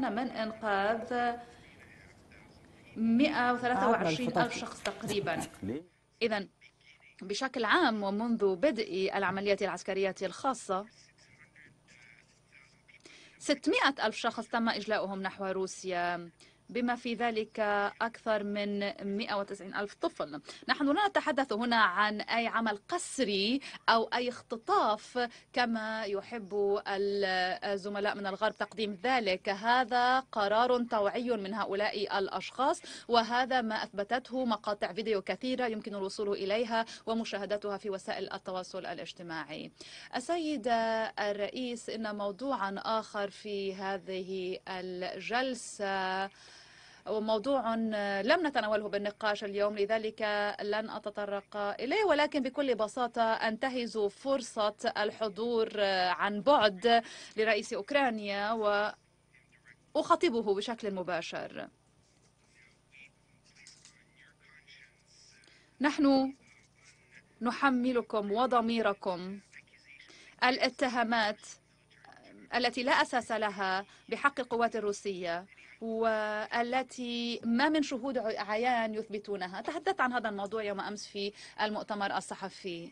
تمكن من إنقاذ 123 ألف شخص تقريبا إذا بشكل عام ومنذ بدء العملية العسكرية الخاصة 600 ألف شخص تم إجلاؤهم نحو روسيا بما في ذلك أكثر من 190 ألف طفل نحن لا نتحدث هنا عن أي عمل قسري أو أي اختطاف كما يحب الزملاء من الغرب تقديم ذلك هذا قرار طوعي من هؤلاء الأشخاص وهذا ما أثبتته مقاطع فيديو كثيرة يمكن الوصول إليها ومشاهدتها في وسائل التواصل الاجتماعي السيد الرئيس إن موضوعا آخر في هذه الجلسة وموضوع لم نتناوله بالنقاش اليوم لذلك لن أتطرق إليه ولكن بكل بساطة أنتهز فرصة الحضور عن بعد لرئيس أوكرانيا وأخطبه بشكل مباشر نحن نحملكم وضميركم الاتهامات التي لا أساس لها بحق القوات الروسية والتي ما من شهود عيان يثبتونها تحدثت عن هذا الموضوع يوم أمس في المؤتمر الصحفي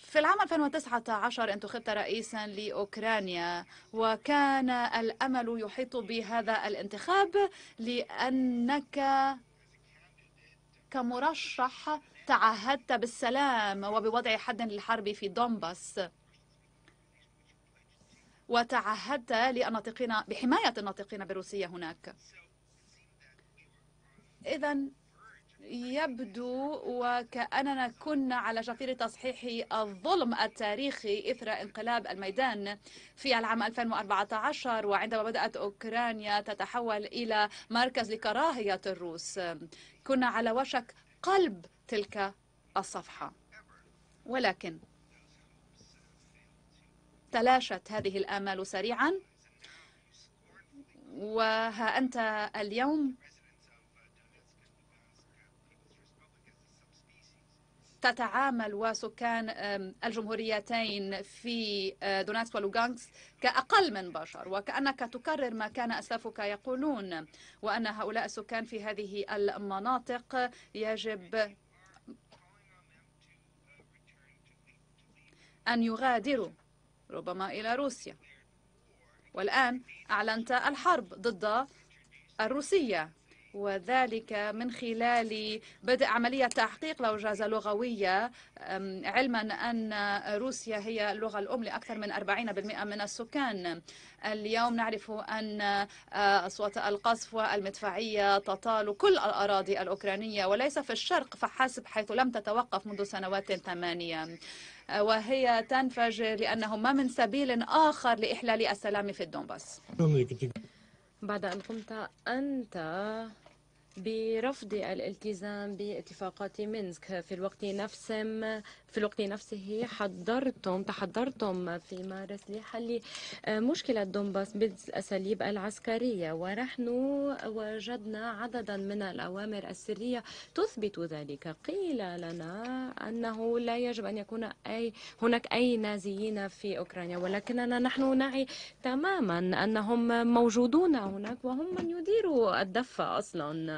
في العام 2019 انتخبت رئيسا لأوكرانيا وكان الأمل يحيط بهذا الانتخاب لأنك كمرشح تعهدت بالسلام وبوضع حد للحرب في دومباس وتعهدت للناطقين بحماية الناطقين بالروسية هناك إذا يبدو وكأننا كنا على شفير تصحيح الظلم التاريخي إثر انقلاب الميدان في العام 2014 وعندما بدأت أوكرانيا تتحول إلى مركز لكراهية الروس كنا على وشك قلب تلك الصفحة ولكن تلاشت هذه الآمال سريعا وها أنت اليوم تتعامل وسكان الجمهوريتين في آه، دوناتس ولوغانس كأقل من بشر وكأنك تكرر ما كان أسلافك يقولون وأن هؤلاء السكان في هذه المناطق يجب أن يغادروا ربما إلى روسيا والآن أعلنت الحرب ضد الروسية وذلك من خلال بدء عملية تحقيق لوجازة لغوية علما أن روسيا هي اللغة الأم لأكثر من 40% من السكان اليوم نعرف أن آه، أصوات القصف والمدفعية تطال كل الأراضي الأوكرانية وليس في الشرق فحسب حيث لم تتوقف منذ سنوات ثمانية آه، وهي تنفجر لأنه ما من سبيل آخر لإحلال السلام في الدنباس بعد أن قمت أنت برفض الالتزام باتفاقات مينسك في الوقت نفسه في الوقت نفسه حضرتم تحضرتم في مارس لحل مشكلة دونباس بالأساليب العسكرية ونحن وجدنا عددا من الأوامر السرية تثبت ذلك قيل لنا أنه لا يجب أن يكون أي هناك أي نازيين في أوكرانيا ولكننا نحن نعي تماما أنهم موجودون هناك وهم من يديروا الدفة أصلا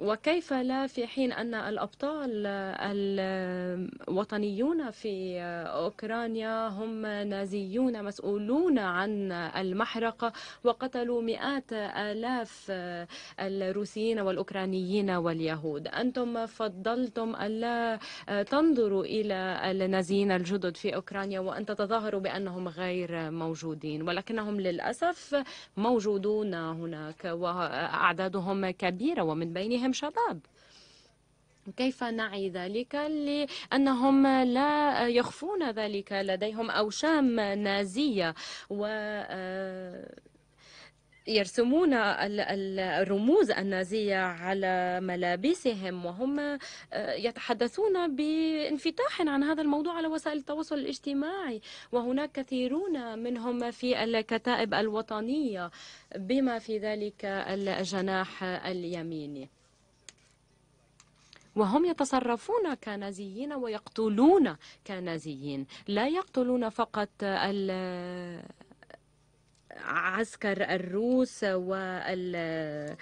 وكيف لا في حين أن الأبطال الوطنيون في أوكرانيا هم نازيون مسؤولون عن المحرقة وقتلوا مئات آلاف الروسيين والأوكرانيين واليهود أنتم فضلتم ألا تنظروا إلى النازيين الجدد في أوكرانيا وأن تتظاهروا بأنهم غير موجودين ولكنهم للأسف موجودون هناك وأعدادهم كبيرة ومن بينهم بأنهم شباب كيف نعي ذلك لأنهم لا يخفون ذلك لديهم أوشام نازية و آه، يرسمون الرموز النازية على ملابسهم وهم آه، يتحدثون بانفتاح عن هذا الموضوع على وسائل التواصل الاجتماعي وهناك كثيرون منهم في الكتائب الوطنية بما في ذلك الجناح اليميني وهم يتصرفون كنازيين ويقتلون كنازيين لا يقتلون فقط عسكر الروس والأسرى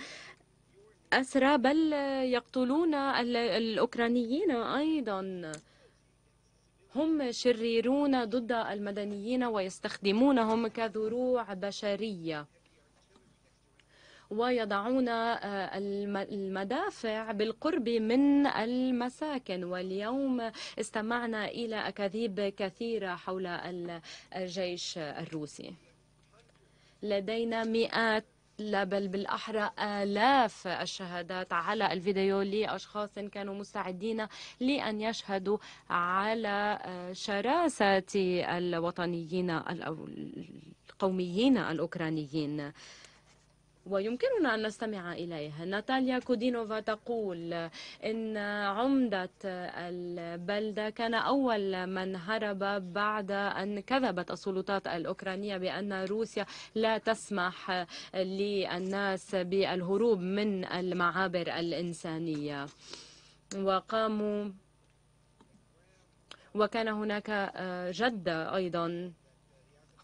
بل يقتلون الأوكرانيين أيضا هم شريرون ضد المدنيين ويستخدمونهم كذروع بشريه ويضعون آه، المدافع بالقرب من المساكن واليوم استمعنا إلى أكاذيب كثيرة حول الجيش الروسي لدينا مئات لا بل بالأحرى آلاف الشهادات على الفيديو لأشخاص كانوا مستعدين لأن يشهدوا على آه، شراسة الوطنيين القوميين الأوكرانيين ويمكننا أن نستمع إليها ناتاليا كودينوفا تقول إن عمدة البلدة كان أول من هرب بعد أن كذبت السلطات الأوكرانية بأن روسيا لا تسمح للناس بالهروب من المعابر الإنسانية وقاموا وكان هناك جدة أيضا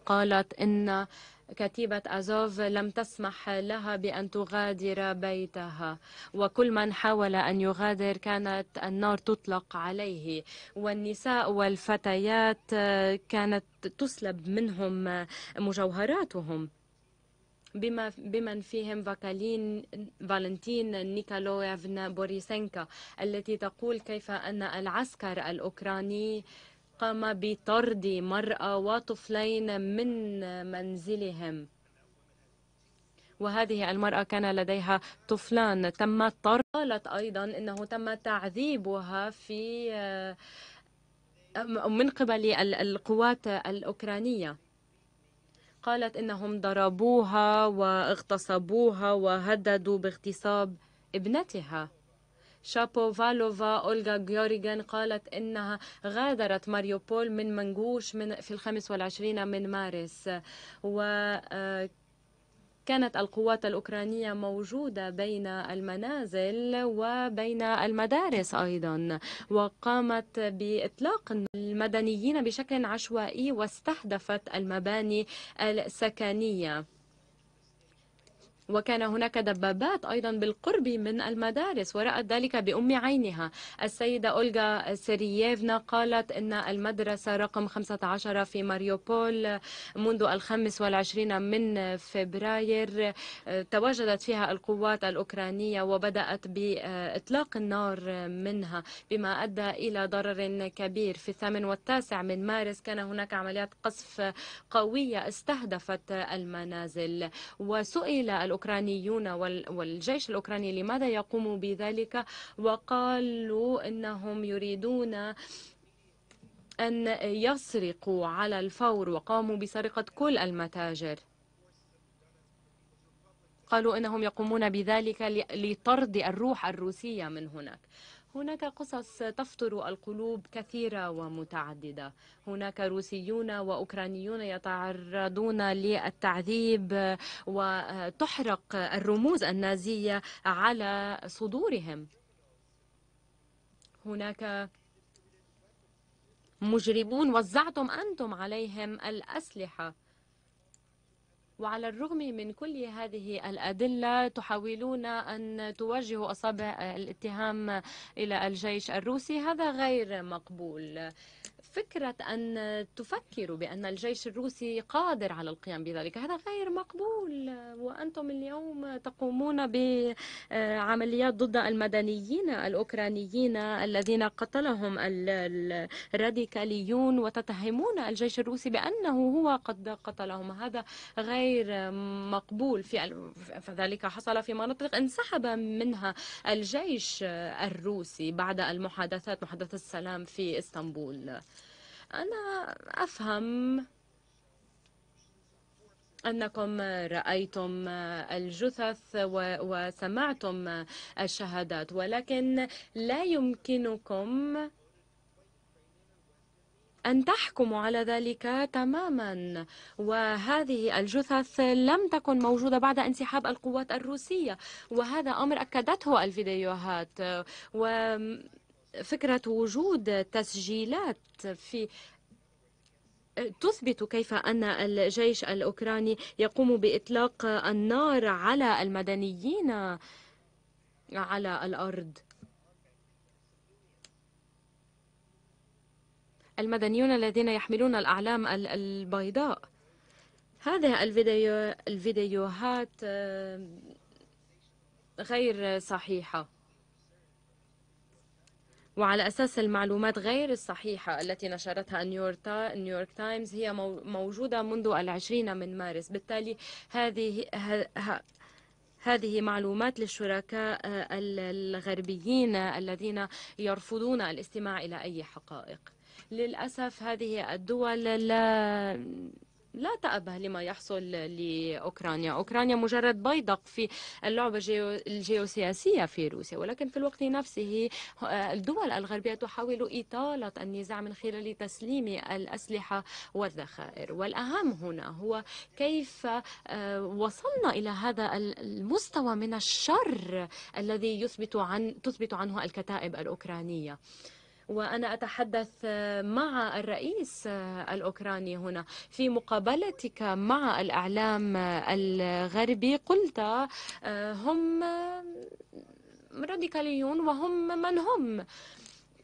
قالت إن كتيبة أزوف لم تسمح لها بأن تغادر بيتها وكل من حاول أن يغادر كانت النار تطلق عليه والنساء والفتيات آه، كانت تسلب منهم مجوهراتهم بما بمن فيهم فاكالين فالنتين نيكالويفنا بوريسينكا التي تقول كيف أن العسكر الأوكراني قام بطرد مرأة وطفلين من منزلهم وهذه المرأة كان لديها طفلان تم طرد قالت أيضا أنه تم تعذيبها في آه، من قبل القوات الأوكرانية قالت إنهم ضربوها واغتصبوها وهددوا باغتصاب ابنتها شابوفالوفا أولغا جيوريغان قالت إنها غادرت ماريوبول من منغوش من في الخامس والعشرين من مارس و آه، كانت القوات الأوكرانية موجودة بين المنازل وبين المدارس أيضا وقامت بإطلاق المدنيين بشكل عشوائي واستهدفت المباني السكنية وكان هناك دبابات أيضا بالقرب من المدارس ورأت ذلك بأم عينها السيدة أولغا سيرييفنا قالت أن المدرسة رقم 15 في ماريوبول منذ الخامس والعشرين من فبراير تواجدت فيها القوات الأوكرانية وبدأت بإطلاق النار منها بما أدى إلى ضرر كبير في الثامن والتاسع من مارس كان هناك عمليات قصف قوية استهدفت المنازل وسئل الأوكرانيون والجيش الأوكراني لماذا يقوم بذلك وقالوا أنهم يريدون أن يسرقوا على الفور وقاموا بسرقة كل المتاجر قالوا انهم يقومون بذلك لطرد الروح الروسيه من هناك هناك قصص تفطر القلوب كثيرة ومتعددة هناك روسيون وأوكرانيون يتعرضون للتعذيب وتحرق الرموز النازية على صدورهم هناك مجرمون وزعتم أنتم عليهم الأسلحة وعلى الرغم من كل هذه الأدلة تحاولون أن توجهوا أصابع الاتهام إلى الجيش الروسي هذا غير مقبول فكرة أن تفكروا بأن الجيش الروسي قادر على القيام بذلك هذا غير مقبول وأنتم اليوم تقومون بعمليات ضد المدنيين الأوكرانيين الذين قتلهم الراديكاليون وتتهمون الجيش الروسي بأنه هو قد قتلهم هذا غير غير مقبول في فذلك حصل في مناطق انسحب منها الجيش الروسي بعد المحادثات محادثة السلام في اسطنبول أنا أفهم أنكم رأيتم الجثث وسمعتم الشهادات ولكن لا يمكنكم أن تحكم على ذلك تماما وهذه الجثث لم تكن موجودة بعد انسحاب القوات الروسية وهذا أمر أكدته الفيديوهات وفكرة وجود تسجيلات في تثبت كيف أن الجيش الأوكراني يقوم بإطلاق النار على المدنيين على الأرض المدنيون الذين يحملون الأعلام البيضاء هذه الفيديو الفيديوهات غير صحيحة وعلى أساس المعلومات غير الصحيحة التي نشرتها نيويورك تايمز هي موجودة منذ العشرين من مارس بالتالي هذه هذه معلومات للشركاء آه، الغربيين الذين يرفضون الاستماع إلى أي حقائق للأسف هذه الدول لا لا تأبه لما يحصل لأوكرانيا أوكرانيا مجرد بيدق في اللعبة الجيوسياسية في روسيا ولكن في الوقت نفسه الدول الغربية تحاول إطالة النزاع من خلال تسليم الأسلحة والذخائر والأهم هنا هو كيف آه، وصلنا إلى هذا المستوى من الشر الذي يثبت عن تثبت عنه الكتائب الأوكرانية وأنا أتحدث مع الرئيس الأوكراني هنا في مقابلتك مع الإعلام الغربي قلت آه، هم راديكاليون وهم من هم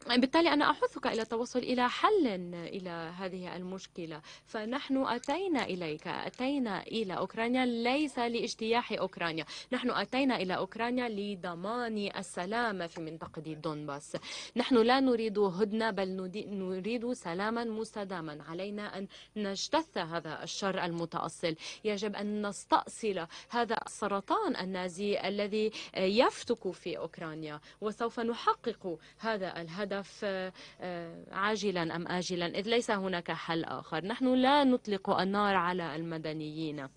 بالتالي أنا أحثك إلى التوصل إلى حل إلى هذه المشكلة فنحن أتينا إليك أتينا إلى أوكرانيا ليس لاجتياح أوكرانيا نحن أتينا إلى أوكرانيا لضمان السلام في منطقة دونباس نحن لا نريد هدنة بل نريد سلاما مستداما علينا أن نجتث هذا الشر المتأصل يجب أن نستأصل هذا السرطان النازي الذي يفتك في أوكرانيا وسوف نحقق هذا الهدف الهدف آه، آه، عاجلا أم آجلا إذ ليس هناك حل آخر نحن لا نطلق النار على المدنيين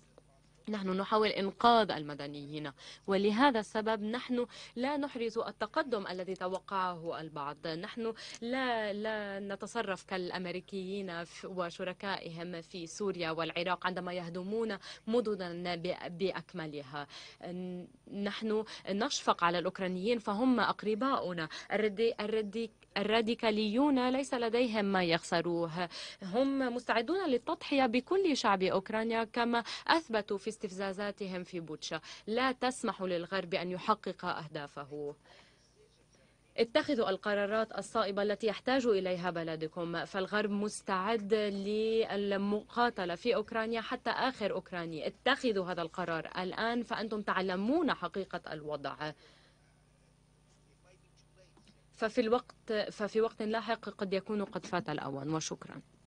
نحن نحاول إنقاذ المدنيين ولهذا السبب نحن لا نحرز التقدم الذي توقعه البعض نحن لا, لا نتصرف كالأمريكيين وشركائهم في سوريا والعراق عندما يهدمون مدنا بأكملها نحن نشفق على الأوكرانيين فهم أقرباؤنا الردي, الردي الراديكاليون ليس لديهم ما يخسروه هم مستعدون للتضحية بكل شعب أوكرانيا كما أثبتوا في استفزازاتهم في بوتشا لا تسمح للغرب أن يحقق أهدافه اتخذوا القرارات الصائبة التي يحتاج إليها بلدكم فالغرب مستعد للمقاتلة في أوكرانيا حتى آخر أوكراني اتخذوا هذا القرار الآن فأنتم تعلمون حقيقة الوضع ففي الوقت ففي وقت لاحق قد يكون قد فات الأوان وشكرا